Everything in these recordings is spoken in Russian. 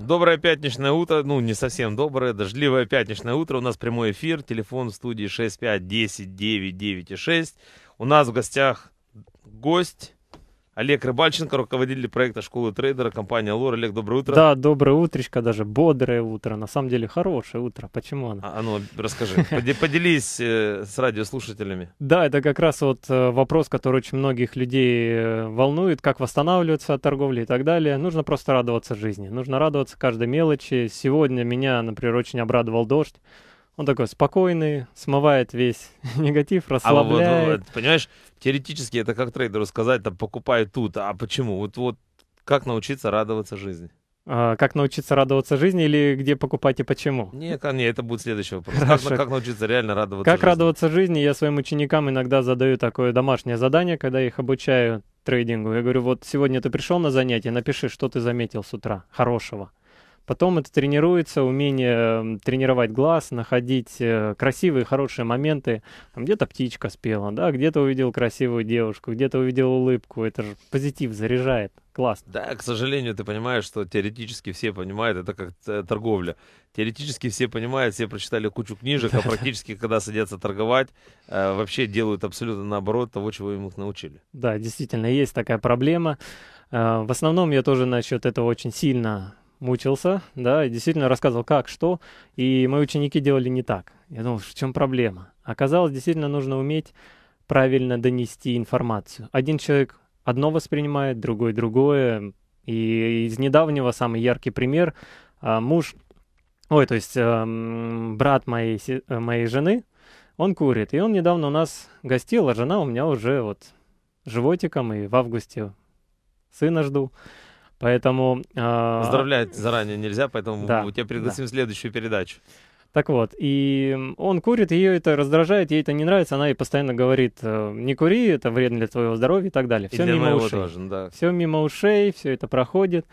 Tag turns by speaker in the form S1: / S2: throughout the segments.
S1: Доброе пятничное утро, ну не совсем доброе, дождливое пятничное утро. У нас прямой эфир, телефон в студии 65 10 9 9 6. У нас в гостях гость, Олег Рыбальченко, руководитель проекта школы трейдера, компания Лор. Олег, доброе утро. Да,
S2: доброе утречко, даже бодрое утро. На самом деле хорошее утро. Почему оно? А, а ну, расскажи,
S1: поделись э, с радиослушателями.
S2: Да, это как раз вот э, вопрос, который очень многих людей э, волнует, как восстанавливаться от торговли и так далее. Нужно просто радоваться жизни, нужно радоваться каждой мелочи. Сегодня меня, например, очень обрадовал дождь. Он такой спокойный, смывает весь негатив, расслабляет. А вот, вот, вот,
S1: понимаешь, теоретически это как трейдеру сказать, там, покупаю тут, а почему? Вот, вот как научиться радоваться жизни?
S2: А, как научиться радоваться жизни или где покупать и почему? Нет, не, это
S1: будет следующий вопрос. Хорошо. Как, как научиться реально радоваться Как жизни?
S2: радоваться жизни? Я своим ученикам иногда задаю такое домашнее задание, когда их обучаю трейдингу. Я говорю, вот сегодня ты пришел на занятие, напиши, что ты заметил с утра хорошего. Потом это тренируется, умение тренировать глаз, находить э, красивые, хорошие моменты. Там где-то птичка спела, да, где-то увидел красивую девушку, где-то увидел улыбку. Это же позитив заряжает. Классно.
S1: Да, к сожалению, ты понимаешь, что теоретически все понимают, это как э, торговля. Теоретически все понимают, все прочитали кучу книжек, а практически, когда садятся торговать, э, вообще делают абсолютно наоборот того, чего им их научили.
S2: Да, действительно, есть такая проблема. В основном я тоже насчет этого очень сильно мучился, да, и действительно рассказывал, как, что, и мои ученики делали не так. Я думал, в чем проблема? Оказалось, действительно нужно уметь правильно донести информацию. Один человек одно воспринимает, другой другое. И из недавнего самый яркий пример а, муж, ой, то есть эм, брат моей, э, моей жены, он курит. И он недавно у нас гостил, а жена у меня уже вот животиком, и в августе сына жду. Поэтому... Э, Поздравлять заранее
S1: нельзя, поэтому да, мы тебя пригласим да. в следующую передачу.
S2: Так вот, и он курит, ее это раздражает, ей это не нравится, она ей постоянно говорит, э, не кури, это вредно для твоего здоровья и так далее. Все мимо ушей. Тоже, да. Все мимо ушей, все это проходит.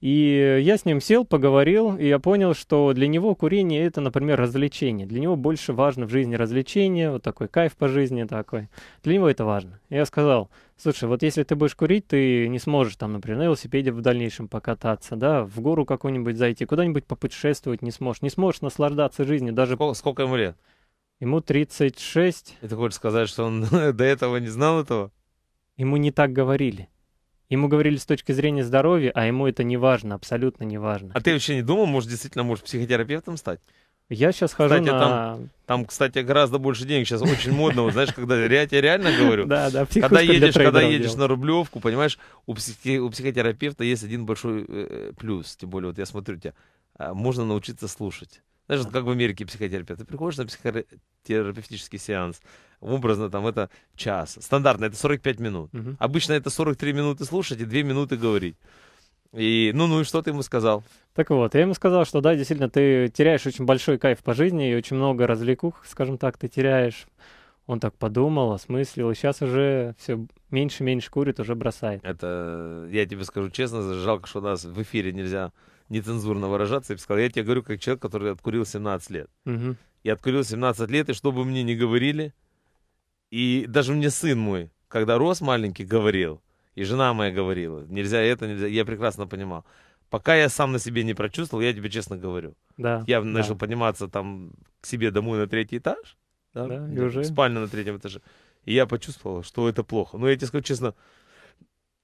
S2: И я с ним сел, поговорил, и я понял, что для него курение это, например, развлечение. Для него больше важно в жизни развлечение, вот такой кайф по жизни такой. Для него это важно. Я сказал, Слушай, вот если ты будешь курить, ты не сможешь там, например, на велосипеде в дальнейшем покататься, да, в гору какую-нибудь зайти, куда-нибудь попутешествовать не сможешь, не сможешь наслаждаться жизнью, даже... Сколько, сколько ему лет? Ему 36. И ты хочешь сказать, что он до этого не знал этого? Ему не так говорили. Ему говорили с точки зрения здоровья, а ему это не важно, абсолютно не важно.
S1: А ты вообще не думал, может, действительно может психотерапевтом стать? Я сейчас хожу на... Там, там, кстати, гораздо больше денег сейчас очень модно, вот, знаешь, когда я тебе реально говорю, да, да, когда едешь, когда едешь на Рублевку, понимаешь, у, психи, у психотерапевта есть один большой э, плюс, тем более вот я смотрю тебя, а, можно научиться слушать. Знаешь, вот как в Америке психотерапевт. Ты приходишь на психотерапевтический сеанс, образно там это час. Стандартно это 45 минут. Угу. Обычно это 43 минуты слушать и 2 минуты говорить. И, ну, ну и что ты ему сказал?
S2: Так вот, я ему сказал, что да, действительно, ты теряешь очень большой кайф по жизни и очень много развлекух, скажем так, ты теряешь. Он так подумал, осмыслил, и сейчас уже все меньше-меньше курит, уже бросает.
S1: Это, я тебе скажу честно, жалко, что у нас в эфире нельзя нецензурно выражаться. Я бы сказал, я тебе говорю как человек, который откурил 17 лет. Угу. Я откурил 17 лет, и что бы мне ни говорили, и даже мне сын мой, когда рос маленький, говорил, и жена моя говорила, нельзя это, нельзя. Я прекрасно понимал. Пока я сам на себе не прочувствовал, я тебе честно говорю. Да. Я да. начал подниматься там к себе домой на третий этаж. Да, да и уже... Спальня на третьем этаже. И я почувствовал, что это плохо. Но я тебе скажу честно,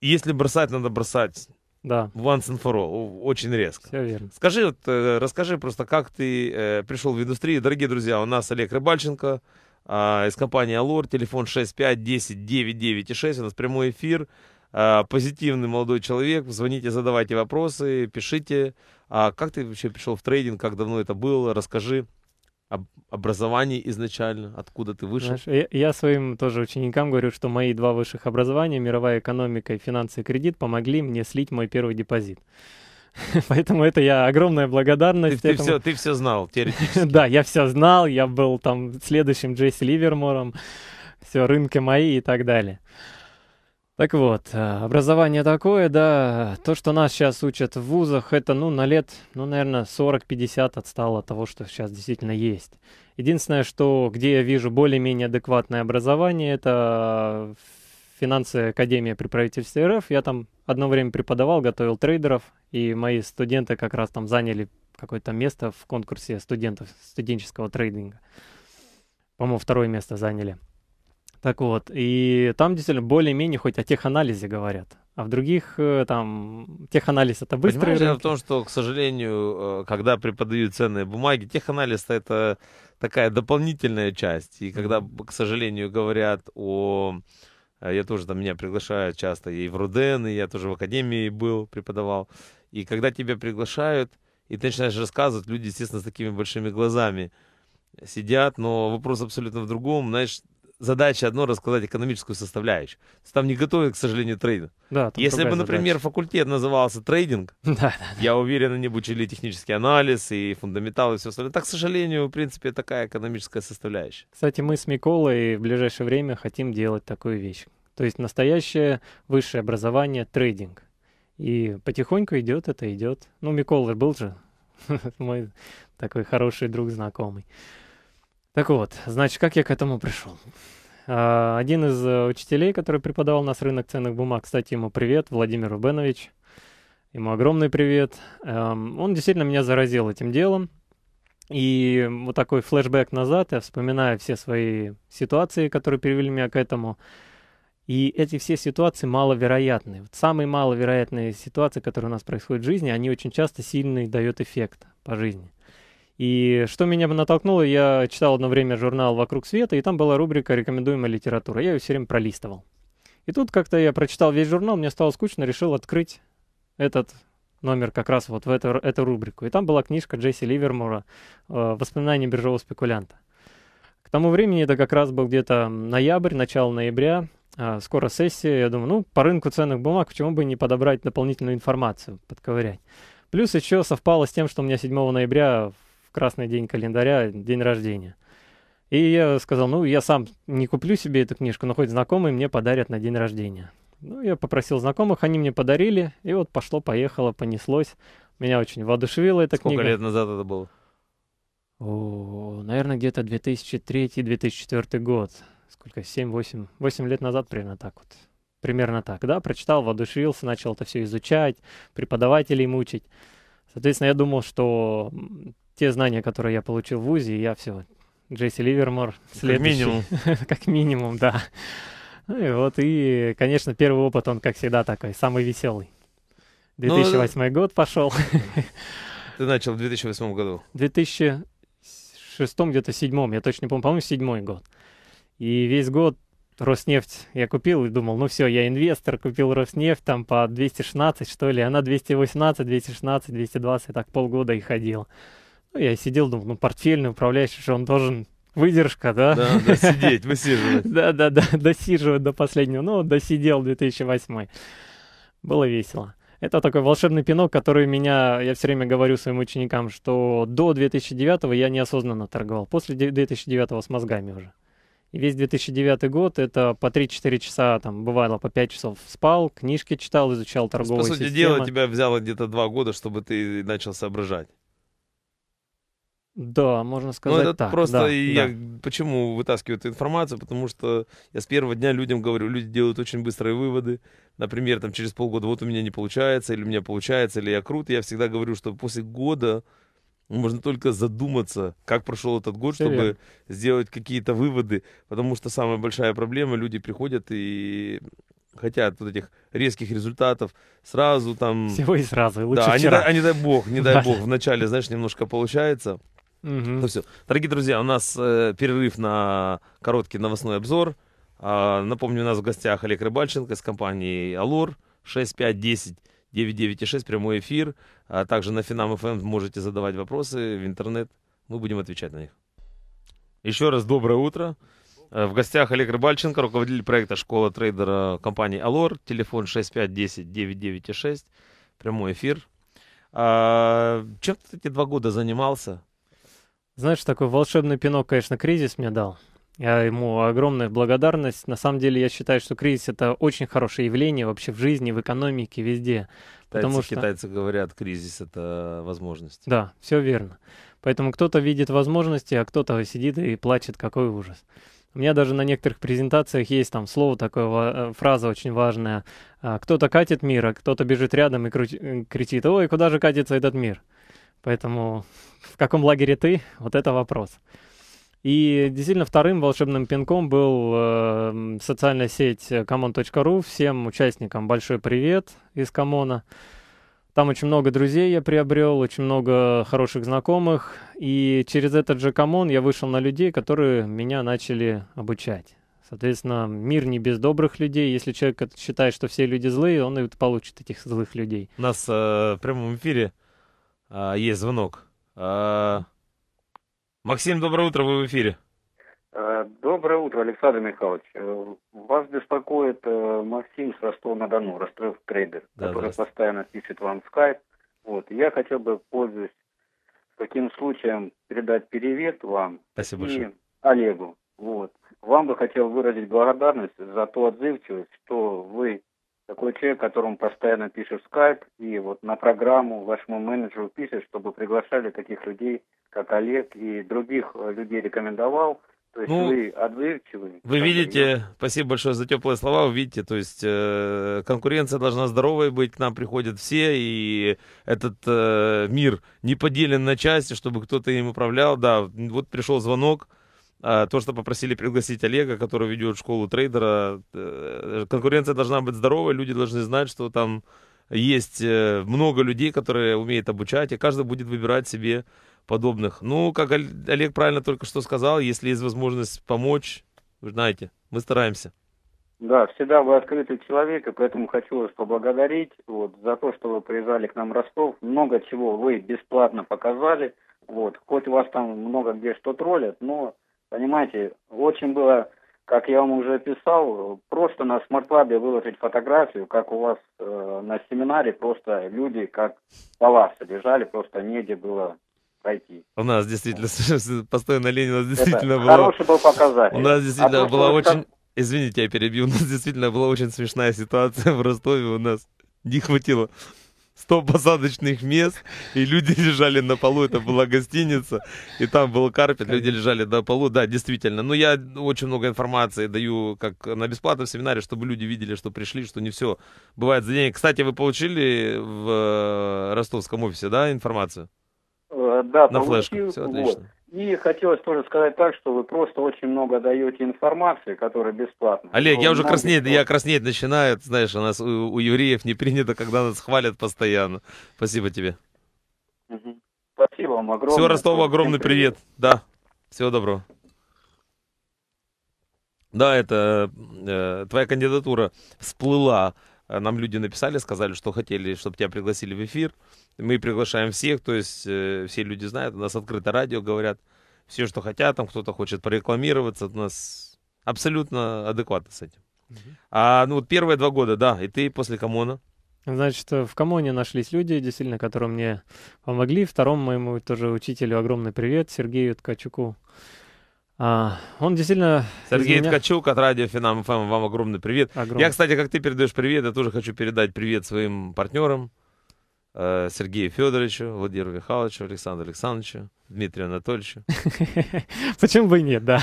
S1: если бросать, надо бросать да. Once and for all. Очень резко. Все верно. Скажи, вот, э, расскажи просто, как ты э, пришел в индустрию. Дорогие друзья, у нас Олег Рыбальченко э, из компании «Алор». Телефон 65 10 996. У нас прямой эфир. Э, позитивный молодой человек. Звоните, задавайте вопросы, пишите. А как ты вообще пришел в трейдинг? Как давно это было? Расскажи об образовании изначально, откуда ты вышел. Знаешь,
S2: я, я своим тоже ученикам говорю, что мои два высших образования, мировая экономика и финансы и кредит, помогли мне слить мой первый депозит. Поэтому это я огромная благодарность. Ты, ты, все, ты все знал, теоретически. да, я все знал, я был там следующим Джесси Ливермором, все, рынки мои и так далее. Так вот, э, образование такое, да, то, что нас сейчас учат в вузах, это, ну, на лет, ну, наверное, 40-50 отстало от того, что сейчас действительно есть. Единственное, что, где я вижу более-менее адекватное образование, это Финансовая Академия при правительстве РФ. Я там одно время преподавал, готовил трейдеров, и мои студенты как раз там заняли какое-то место в конкурсе студентов студенческого трейдинга. По-моему, второе место заняли. Так вот, и там действительно более-менее хоть о теханализе говорят. А в других э, там теханализ это быстро. Понимаешь, рынки.
S1: в том, что, к сожалению, э, когда преподают ценные бумаги, теханализ это такая дополнительная часть. И когда, к сожалению, говорят о... Э, я тоже там, меня приглашают часто и в Руден, и я тоже в академии был, преподавал. И когда тебя приглашают, и ты начинаешь рассказывать, люди, естественно, с такими большими глазами сидят, но вопрос абсолютно в другом. Знаешь, задача одно рассказать экономическую составляющую. Там не готовят, к сожалению, трейдинг. Да, Если бы, например, задача. факультет назывался трейдинг, да, да, да. я уверен, они бы учили технический анализ и фундаменталы и все остальное. Так, к сожалению, в принципе, такая экономическая составляющая.
S2: Кстати, мы с Миколой в ближайшее время хотим делать такую вещь. То есть настоящее высшее образование трейдинг. И потихоньку идет это, идет. Ну, Микола был же мой такой хороший друг, знакомый. Так вот, значит, как я к этому пришел? А, один из э, учителей, который преподавал у нас рынок ценных бумаг, кстати, ему привет, Владимир Рубенович, ему огромный привет. Эм, он действительно меня заразил этим делом. И вот такой флешбэк назад, я вспоминаю все свои ситуации, которые привели меня к этому. И эти все ситуации маловероятны. Вот самые маловероятные ситуации, которые у нас происходят в жизни, они очень часто сильный дают эффект по жизни. И что меня бы натолкнуло, я читал одно время журнал «Вокруг света», и там была рубрика «Рекомендуемая литература». Я ее все время пролистывал. И тут как-то я прочитал весь журнал, мне стало скучно, решил открыть этот номер как раз вот в эту, эту рубрику. И там была книжка Джесси Ливермора э, «Воспоминания биржевого спекулянта». К тому времени это как раз был где-то ноябрь, начало ноября, а, скоро сессия, я думаю, ну, по рынку ценных бумаг, почему бы не подобрать дополнительную информацию, подковырять. Плюс еще совпало с тем, что у меня 7 ноября красный день календаря, день рождения. И я сказал, ну, я сам не куплю себе эту книжку, но хоть знакомые мне подарят на день рождения. Ну, я попросил знакомых, они мне подарили, и вот пошло-поехало, понеслось. Меня очень воодушевила эта Сколько книга. Сколько лет назад это было? О, наверное, где-то 2003-2004 год. Сколько? 7-8. 8 лет назад примерно так вот. Примерно так, да? Прочитал, воодушевился, начал это все изучать, преподавателей мучить. Соответственно, я думал, что те знания, которые я получил в УЗИ, я все. Джесси Ливермор следующий. Как минимум. как минимум, да. Ну и вот, и, конечно, первый опыт, он, как всегда, такой, самый веселый. 2008 ну, год пошел. Ты начал в 2008 году. В 2006 где-то седьмом, я точно не помню, по-моему, седьмой год. И весь год Роснефть я купил и думал, ну все, я инвестор, купил Роснефть там по 216, что ли, она 218, 216, 220, так полгода и ходила. Ну, я сидел, думал, ну, портфельный управляющий же, он должен выдержка, да? Да, сидеть, высиживать. Да, да, да, досиживать до последнего. Ну, досидел 2008. Было весело. Это такой волшебный пинок, который меня, я все время говорю своим ученикам, что до 2009 я неосознанно торговал, после 2009 с мозгами уже. И весь 2009 год это по 3-4 часа, там, бывало по 5 часов спал, книжки читал, изучал торговую систему. По сути дела,
S1: тебя взяло где-то 2 года, чтобы ты начал соображать.
S2: Да, можно ну, сказать. Но это так, просто да, я да.
S1: почему вытаскиваю эту информацию, потому что я с первого дня людям говорю, люди делают очень быстрые выводы. Например, там через полгода вот у меня не получается, или у меня получается, или я крут. Я всегда говорю, что после года можно только задуматься, как прошел этот год, Все чтобы сделать какие-то выводы. Потому что самая большая проблема, люди приходят и хотят вот этих резких результатов сразу там... Всего и сразу, лучше да, вчера. Не, дай, а не дай бог, не дай бог, вначале, знаешь, немножко получается, Угу. Ну все. Дорогие друзья, у нас э, перерыв на короткий новостной обзор. А, напомню, у нас в гостях Олег Рыбальченко с компании «Алур» 6510 996, прямой эфир. А также на Финам ФМ эм можете задавать вопросы в интернет. Мы будем отвечать на них. Еще раз доброе утро. Э, в гостях Олег Рыбальченко, руководитель проекта «Школа трейдера» компании «Алор». Телефон 6510-996, прямой эфир. А,
S2: чем ты эти два года занимался? Знаешь, такой волшебный пинок, конечно, кризис мне дал. Я ему огромная благодарность. На самом деле, я считаю, что кризис это очень хорошее явление вообще в жизни, в экономике, везде. Китайцы, потому что китайцы
S1: говорят, кризис это возможность. Да,
S2: все верно. Поэтому кто-то видит возможности, а кто-то сидит и плачет, какой ужас. У меня даже на некоторых презентациях есть там слово такое, э, фраза очень важная. А, кто-то катит мир, а кто-то бежит рядом и э, кричит, ой, куда же катится этот мир? Поэтому в каком лагере ты? Вот это вопрос. И действительно вторым волшебным пинком был э, социальная сеть common.ru. Э, Всем участникам большой привет из Камона. Там очень много друзей я приобрел, очень много хороших знакомых. И через этот же Камон я вышел на людей, которые меня начали обучать. Соответственно, мир не без добрых людей. Если человек э, считает, что все люди злые, он и получит этих злых людей. У нас э, в прямом эфире
S1: а, есть звонок. А, Максим, доброе утро, вы в эфире.
S3: Э, доброе утро, Александр Михайлович. Э, вас беспокоит э, Максим с Ростова-на-Дону, расстроив трейдер, да, который постоянно пишет вам в скайп. Вот. Я хотел бы, пользуясь таким случаем, передать привет вам Спасибо и большое. Олегу. Вот. Вам бы хотел выразить благодарность за ту отзывчивость, что вы такой человек, которому постоянно пишут в скайп, и вот на программу вашему менеджеру пишет, чтобы приглашали таких людей, как Олег, и других э, людей рекомендовал, то есть ну, вы отзывчивы.
S1: Вы видите, я... спасибо большое за теплые слова, вы видите, то есть э, конкуренция должна здоровой быть, к нам приходят все, и этот э, мир не поделен на части, чтобы кто-то им управлял, да, вот пришел звонок, а, то, что попросили пригласить Олега, который ведет школу трейдера, э, конкуренция должна быть здоровой, люди должны знать, что там есть э, много людей, которые умеют обучать, и каждый будет выбирать себе подобных. Ну, как Олег правильно только что сказал, если есть возможность помочь, вы знаете, мы стараемся.
S3: Да, всегда вы открытый человек, и поэтому хочу вас поблагодарить вот, за то, что вы приезжали к нам в Ростов. Много чего вы бесплатно показали. Вот. Хоть у вас там много где что троллят, но Понимаете, очень было, как я вам уже писал, просто на смарт-лабе выложить фотографию, как у вас э, на семинаре просто люди как палаши лежали, просто негде было пройти.
S1: У нас действительно, постоянно лень, у нас действительно Это было... Хороший был показатель. У нас действительно а была очень... Как... Извините, я перебью. У нас действительно была очень смешная ситуация в Ростове. У нас не хватило 100 посадочных мест, и люди лежали на полу, это была гостиница, и там был карпет, люди лежали на полу, да, действительно. Но я очень много информации даю, как на бесплатном семинаре, чтобы люди видели, что пришли, что не все бывает за день Кстати, вы получили в э, ростовском офисе, да, информацию?
S3: Э, да, на получил. флешке, все отлично. Вот. И хотелось тоже сказать так, что вы просто очень много даете информации, которая бесплатна. Олег, я уже краснеет, я
S1: краснеть начинаю, знаешь, у нас у, у евреев не принято, когда нас хвалят постоянно. Спасибо тебе.
S3: Угу. Спасибо вам огромное. Всего Ростова огромный привет.
S1: привет. Да, всего доброго. Да, это э, твоя кандидатура всплыла. Нам люди написали, сказали, что хотели, чтобы тебя пригласили в эфир. Мы приглашаем всех, то есть э, все люди знают, у нас открыто радио, говорят все, что хотят, там кто-то хочет порекламироваться, у нас абсолютно адекватно с этим. А ну вот первые два года, да, и ты после Камона.
S2: Значит, э, в Камоне нашлись люди, действительно, которые мне помогли. Второму моему тоже учителю огромный привет, Сергею Ткачуку. А, он действительно... Сергей меня...
S1: Ткачук от радио Финам ФМ, вам огромный привет. Огромный. Я, кстати, как ты передаешь привет, я тоже хочу передать привет своим партнерам. Э, Сергею Федоровичу, Владимиру Михайловичу, Александру Александровичу, Дмитрию Анатольевичу.
S2: Почему бы и нет, да.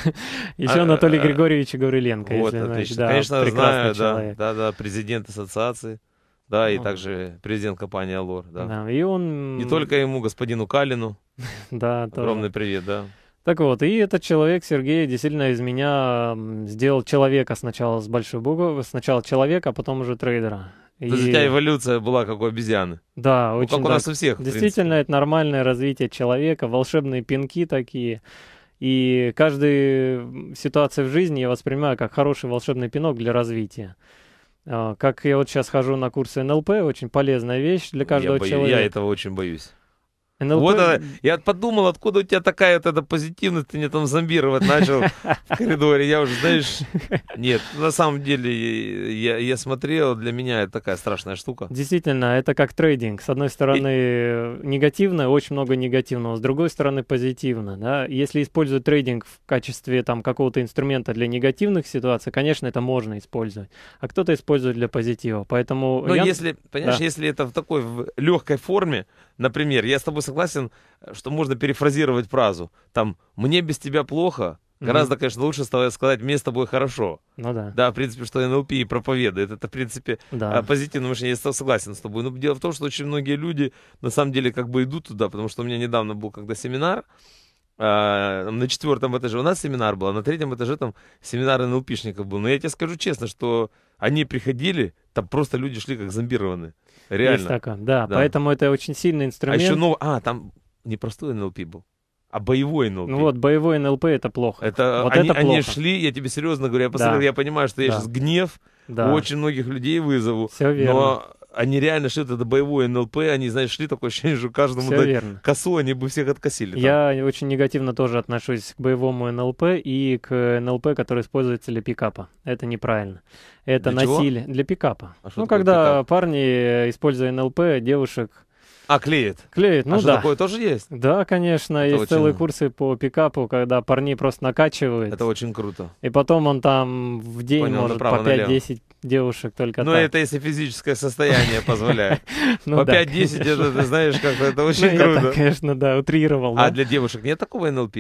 S2: Еще а, Анатолий а, Григорьевич Гавриленко. Вот, отлично. Значит, да, Конечно, знаю,
S1: да, да, да, президент ассоциации. Да, и О. также президент компании «Алор». Да. да. И он... Не только ему,
S2: господину Калину. да, Огромный тоже. привет, да. Так вот, и этот человек, Сергей, действительно из меня сделал человека сначала с большой буквы, сначала человека, а потом уже трейдера. То есть у тебя
S1: эволюция была, как у обезьяны. Да, ну, очень. Как у нас у всех. Действительно,
S2: это нормальное развитие человека, волшебные пинки такие. И каждую ситуацию в жизни я воспринимаю как хороший волшебный пинок для развития. А, как я вот сейчас хожу на курсы НЛП, очень полезная вещь для каждого я бо... человека. Я
S1: этого очень боюсь. НЛП... Ну, вот это, я подумал, откуда у тебя такая вот эта позитивность, ты меня там зомбировать начал в коридоре. Я уже, знаешь, нет, на самом деле я, я смотрел, для меня это такая страшная штука.
S2: Действительно, это как трейдинг. С одной стороны И... негативно, очень много негативного, с другой стороны позитивно. Да? Если использовать трейдинг в качестве там какого-то инструмента для негативных ситуаций, конечно, это можно использовать, а кто-то использует для позитива. Поэтому Но я... если, понимаешь, да.
S1: если это в такой в легкой форме, Например, я с тобой согласен, э, что можно перефразировать фразу. Там «мне без тебя плохо», Гораздо, конечно, лучше сказать «мне с тобой хорошо». Ну да. Да, в принципе, что НЛП и проповедует. Это, в принципе, да. Э, позитивное мышление. Я согласен с тобой. Но ну, дело в том, что очень многие люди, на самом деле, как бы идут туда, потому что у меня недавно был когда семинар, э, на четвертом этаже у нас семинар был, а на третьем этаже там семинар НЛПшников был. Но я тебе скажу честно, что они приходили, там просто люди шли как зомбированы. Реально. Есть такое, да, да. Поэтому
S2: это очень сильный а инструмент. А еще, ну, а,
S1: там не простой НЛП был, а боевой НЛП. Ну вот,
S2: боевой НЛП это плохо.
S1: Это, вот они, это плохо. они шли, я тебе серьезно говорю, я посмотрел, да. я понимаю, что я да. сейчас гнев да. у очень многих людей вызову. Все верно. Но они реально шли это боевое НЛП, они, знаешь, шли такое ощущение, что каждому Все верно. косу, они бы всех
S2: откосили. Там. Я очень негативно тоже отношусь к боевому НЛП и к НЛП, который используется для пикапа. Это неправильно. Это для насилие чего? для пикапа. А ну, когда пикап? парни, э, используя НЛП, девушек а, клеит? Клеит, а ну а да. Что, такое тоже есть? Да, конечно, это есть очень... целые курсы по пикапу, когда парни просто накачивают. Это очень круто. И потом он там в день Понял, может по 5-10 девушек только Ну, это
S1: если физическое состояние позволяет. Ну По 5-10 это, ты знаешь, как это очень ну, круто. конечно, да, утрировал. А для девушек нет такого НЛП?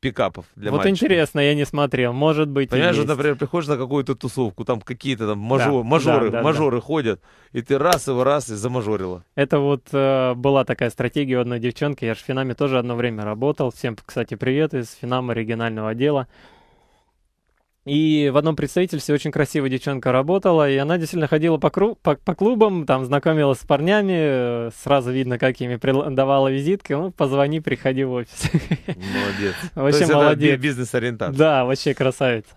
S1: пикапов для Вот мальчиков.
S2: интересно, я не смотрел, может быть. Понимаешь, вот, например,
S1: приходишь на какую-то тусовку, там какие-то там мажор, да, мажоры, да, да, мажоры да. ходят, и ты раз его раз и замажорила.
S2: Это вот э, была такая стратегия у одной девчонки, я же в Финаме тоже одно время работал, всем, кстати, привет из Финама оригинального отдела. И в одном представительстве очень красивая девчонка работала, и она действительно ходила по, кру- по, по клубам, там знакомилась с парнями, э, сразу видно, какими давала визитки, ну, позвони, приходи в офис. Молодец. Вообще То есть молодец. бизнес-ориентация. Да, вообще красавица.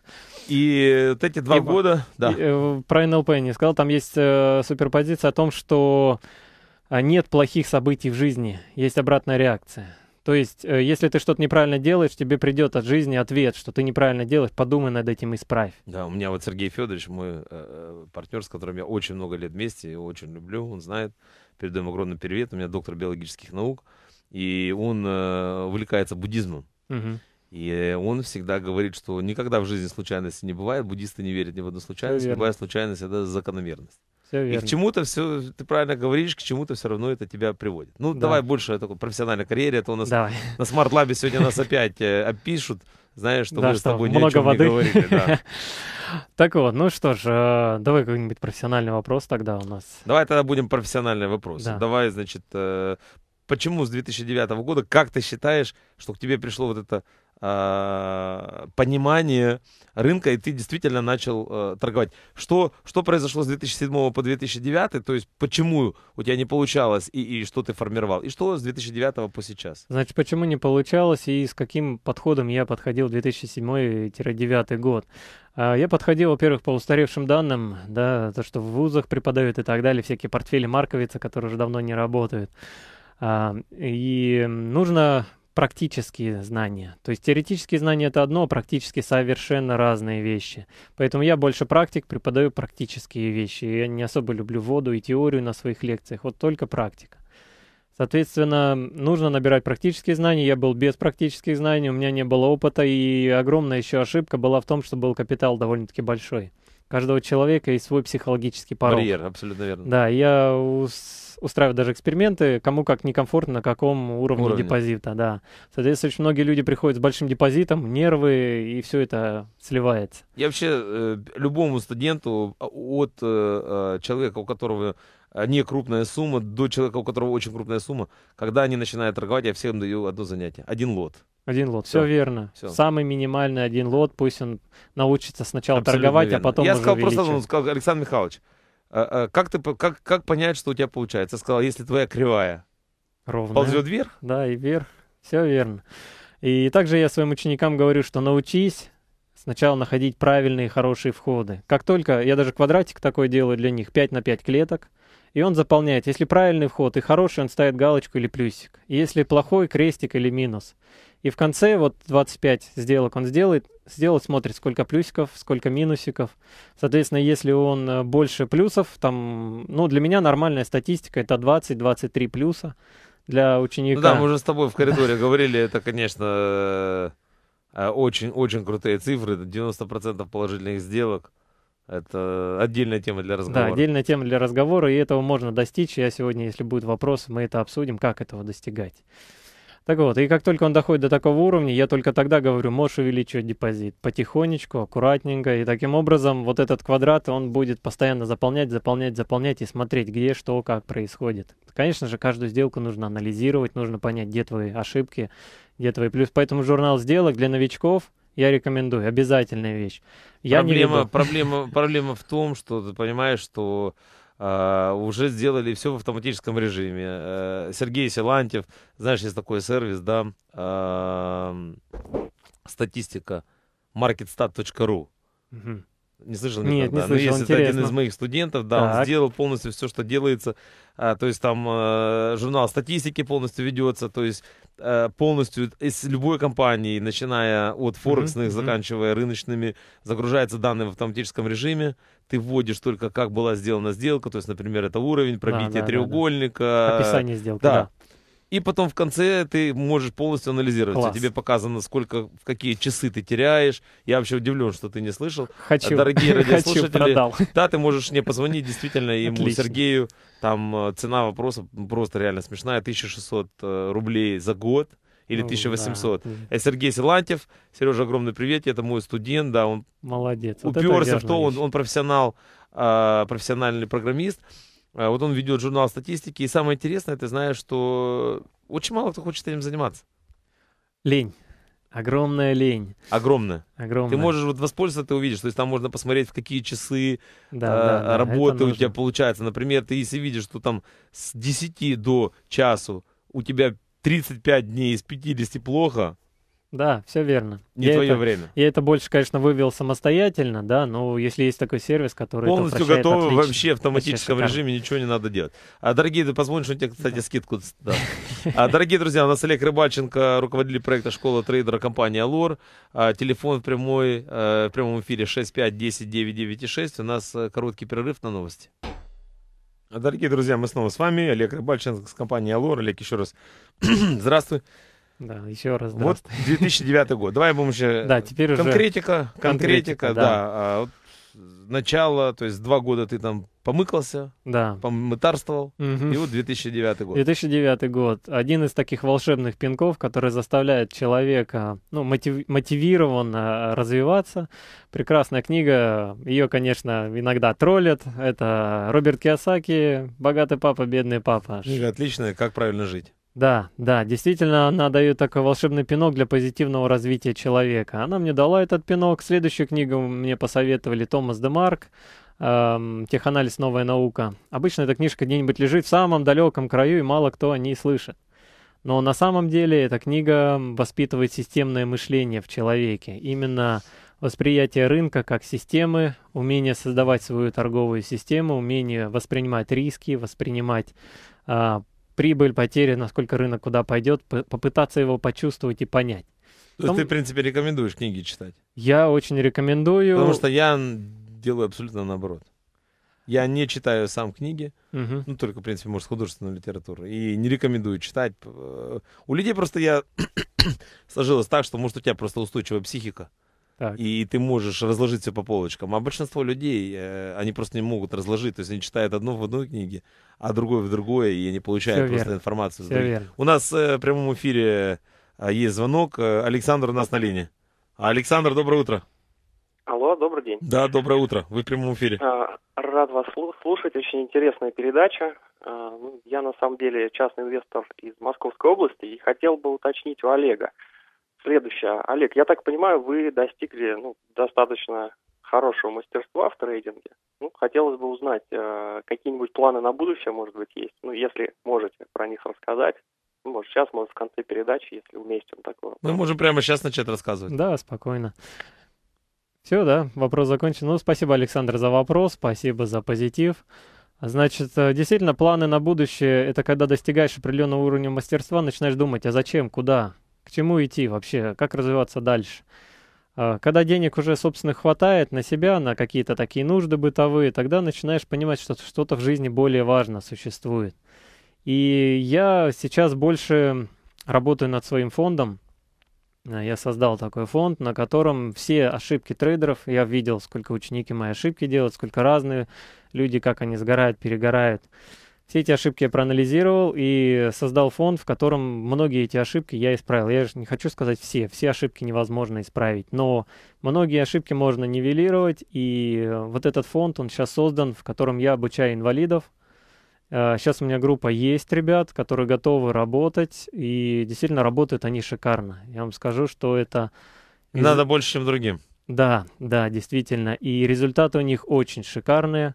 S2: И вот эти два и, года, да. Э, про НЛП не сказал, там есть э, суперпозиция о том, что э, нет плохих событий в жизни, есть обратная реакция. То есть, э, если ты что-то неправильно делаешь, тебе придет от жизни ответ, что ты неправильно делаешь, подумай над этим, и исправь.
S1: Да, у меня вот Сергей Федорович, мой э, э партнер, с которым я очень много лет вместе, его очень люблю, он знает, Передаю ему огромный привет, у меня доктор биологических наук, и он э, увлекается буддизмом. Угу. И он всегда говорит, что никогда в жизни случайности не бывает, буддисты не верят ни в одну случайность, любая случайность — это закономерность. Все верно. И к чему-то все, ты правильно говоришь, к чему-то все равно это тебя приводит. Ну, да. давай больше о такой профессиональной карьере, Это а у нас давай. на Smart Lab сегодня нас опять э, опишут. Знаешь, что да, мы что с тобой много ни о чем воды. не говорили. Да.
S2: так вот, ну что ж, э, давай какой-нибудь профессиональный вопрос тогда у нас.
S1: Давай тогда будем профессиональный вопрос. Да. Давай, значит, э, почему с 2009 года, как ты считаешь, что к тебе пришло вот это а, понимание рынка, и ты действительно начал э, торговать. Что, что произошло с 2007 по 2009, то есть почему у тебя не получалось, и, и что ты формировал, и что с 2009 по сейчас?
S2: Значит, почему не получалось, и с каким подходом я подходил в 2007-2009 год? А, я подходил, во-первых, по устаревшим данным, да, то, что в вузах преподают и так далее, всякие портфели Марковица, которые уже давно не работают. А, и нужно практические знания. То есть теоретические знания это одно, а практически совершенно разные вещи. Поэтому я больше практик преподаю практические вещи. Я не особо люблю воду и теорию на своих лекциях, вот только практика. Соответственно, нужно набирать практические знания. Я был без практических знаний, у меня не было опыта, и огромная еще ошибка была в том, что был капитал довольно-таки большой. У каждого человека есть свой психологический порог. Барьер, абсолютно верно. Да, я устраивают даже эксперименты, кому как некомфортно, на каком уровне, уровне. депозита, да. Соответственно, очень многие люди приходят с большим депозитом, нервы, и все это сливается.
S1: Я вообще э, любому студенту а, от э, э, человека, у которого не крупная сумма, до человека, у которого очень крупная сумма, когда они начинают торговать, я всем даю одно занятие, один лот.
S2: Один лот, все, все верно. Все. Самый минимальный один лот, пусть он научится сначала Абсолютно торговать, верно. а потом Я уже сказал увеличивать. просто,
S1: сказал, Александр Михайлович, а, а, как, ты, как, как понять, что у тебя получается? Я сказал, если твоя кривая Ровная. ползет
S2: вверх. Да, и вверх. Все верно. И также я своим ученикам говорю, что научись сначала находить правильные хорошие входы. Как только, я даже квадратик такой делаю для них, 5 на 5 клеток, и он заполняет. Если правильный вход и хороший, он ставит галочку или плюсик. Если плохой, крестик или минус. И в конце вот 25 сделок он сделает, сделал, смотрит, сколько плюсиков, сколько минусиков. Соответственно, если он э, больше плюсов, там, ну, для меня нормальная статистика, это 20-23 плюса для ну ученика. Ну да, мы уже с тобой в коридоре
S1: говорили, это, конечно, очень-очень э, э, крутые цифры, 90% положительных сделок. Это отдельная тема для разговора. Да, отдельная
S2: тема для разговора, и этого можно достичь. Я сегодня, если будет вопрос мы это обсудим, как этого достигать. Так вот, и как только он доходит до такого уровня, я только тогда говорю, можешь увеличивать депозит потихонечку, аккуратненько, и таким образом вот этот квадрат, он будет постоянно заполнять, заполнять, заполнять и смотреть, где, что, как происходит. Конечно же, каждую сделку нужно анализировать, нужно понять, где твои ошибки, где твои плюс. Поэтому журнал сделок для новичков – я рекомендую, обязательная вещь. Я проблема, не проблема,
S1: проблема в том, что ты понимаешь, что а, уже сделали все в автоматическом режиме. Э, Сергей Силантьев, знаешь, есть такой сервис, да, статистика, marketstat.ru. Угу. Не слышал никогда. Нет, не ну, слышал, Но есть интересно. один из моих студентов, да, так. он сделал полностью все, что делается. А, то есть там э, журнал статистики полностью ведется, то есть э, полностью из любой компании, начиная от форексных, mm-hmm. заканчивая рыночными, загружаются данные в автоматическом режиме. Ты вводишь только, как была сделана сделка, то есть, например, это уровень, пробития да, да, треугольника. Да, да. Описание сделки, да. да. И потом в конце ты можешь полностью анализировать. Класс. Тебе показано, сколько, в какие часы ты теряешь. Я вообще удивлен, что ты не слышал. Хочу. Дорогие радиослушатели. Да, ты можешь мне позвонить действительно ему, Сергею. Там э, цена вопроса просто реально смешная. 1600 э, рублей за год или 1800. Ну да. Это Сергей Силантьев. Сережа, огромный привет. Это мой студент, да, он
S2: Молодец. уперся вот в то, он,
S1: он профессионал, а, профессиональный программист. А, вот он ведет журнал статистики. И самое интересное, ты знаешь, что очень
S2: мало кто хочет этим заниматься. Лень. Огромная лень. Огромная. Огромная. Ты можешь
S1: вот воспользоваться, ты увидишь. То есть там можно посмотреть, в какие часы да, э, да, работы у тебя получается. Например, ты если видишь, что там с 10 до часу у тебя 35 дней из 50 плохо,
S2: да, все верно. Не я твое это, время. Я это больше, конечно, вывел самостоятельно, да, но если есть такой сервис, который Полностью готов вообще в автоматическом режиме
S1: ничего не надо делать. А, дорогие, ты позвонишь, у тебя, кстати, да. скидку да. а, Дорогие друзья, у нас Олег Рыбальченко, руководитель проекта «Школа трейдера» компании «Алор». А, телефон в, прямой, а, в прямом эфире 65 10 996. У нас э, короткий перерыв на новости. Дорогие друзья, мы снова с вами. Олег Рыбальченко с компанией «Алор». Олег, еще раз здравствуй. Да, еще раз. Вот 2009 год. Давай будем еще... Да, теперь уже... Конкретика, конкретика, да. А начало, то есть два года ты там помыкался, да. помытарствовал, угу. и вот 2009 год.
S2: 2009 год. Один из таких волшебных пинков, который заставляет человека ну, мотив, мотивированно развиваться. Прекрасная книга, ее, конечно, иногда троллят. Это Роберт Киосаки «Богатый папа, бедный папа». Книга отличная, «Как правильно жить». Да, да, действительно, она дает такой волшебный пинок для позитивного развития человека. Она мне дала этот пинок. Следующую книгу мне посоветовали Томас Демарк эм, «Теханализ. Новая наука». Обычно эта книжка где-нибудь лежит в самом далеком краю, и мало кто о ней слышит. Но на самом деле эта книга воспитывает системное мышление в человеке. Именно восприятие рынка как системы, умение создавать свою торговую систему, умение воспринимать риски, воспринимать а, прибыль, потери, насколько рынок куда пойдет, попытаться его почувствовать и понять. То есть Там... ты, в принципе,
S1: рекомендуешь книги читать?
S2: Я очень рекомендую. Потому что
S1: я делаю абсолютно наоборот. Я не читаю сам книги, угу. ну только, в принципе, может, художественную литературу. И не рекомендую читать. Э, у людей просто я сложилось так, что, может, у тебя просто устойчивая психика. Так. И ты можешь разложить все по полочкам. А большинство людей, э, они просто не могут разложить. То есть они читают одно в одной книге, а другое в другое, и они получают все просто верно. информацию. Все верно. У нас э, в прямом эфире э, есть звонок. Э, Александр у нас на линии. Александр, доброе утро.
S3: Алло, добрый день. Да,
S1: доброе утро. Вы в прямом эфире.
S3: А, рад вас слушать. Очень интересная передача. А, ну, я на самом деле частный инвестор из Московской области и хотел бы уточнить у Олега. Следующее. Олег, я так понимаю, вы достигли ну, достаточно хорошего мастерства в трейдинге. Ну, хотелось бы узнать, э, какие-нибудь планы на будущее, может быть, есть? Ну, если можете про них рассказать. Ну, может, сейчас, может, в конце передачи, если уместим такое. Мы
S2: можем прямо сейчас начать рассказывать. Да, спокойно. Все, да, вопрос закончен. Ну, спасибо, Александр, за вопрос, спасибо за позитив. Значит, э, действительно, планы на будущее — это когда достигаешь определенного уровня мастерства, начинаешь думать, а зачем, куда, к чему идти вообще, как развиваться дальше. А, когда денег уже, собственно, хватает на себя, на какие-то такие нужды бытовые, тогда начинаешь понимать, что что-то в жизни более важно существует. И я сейчас больше работаю над своим фондом. А, я создал такой фонд, на котором все ошибки трейдеров, я видел, сколько ученики мои ошибки делают, сколько разные люди, как они сгорают, перегорают все эти ошибки я проанализировал и создал фонд, в котором многие эти ошибки я исправил. Я же не хочу сказать все, все ошибки невозможно исправить, но многие ошибки можно нивелировать, и э, вот этот фонд, он сейчас создан, в котором я обучаю инвалидов. Э, сейчас у меня группа есть ребят, которые готовы работать, и действительно работают они шикарно. Я вам скажу, что это... Надо больше, чем другим. Да, да, действительно. И результаты у них очень шикарные.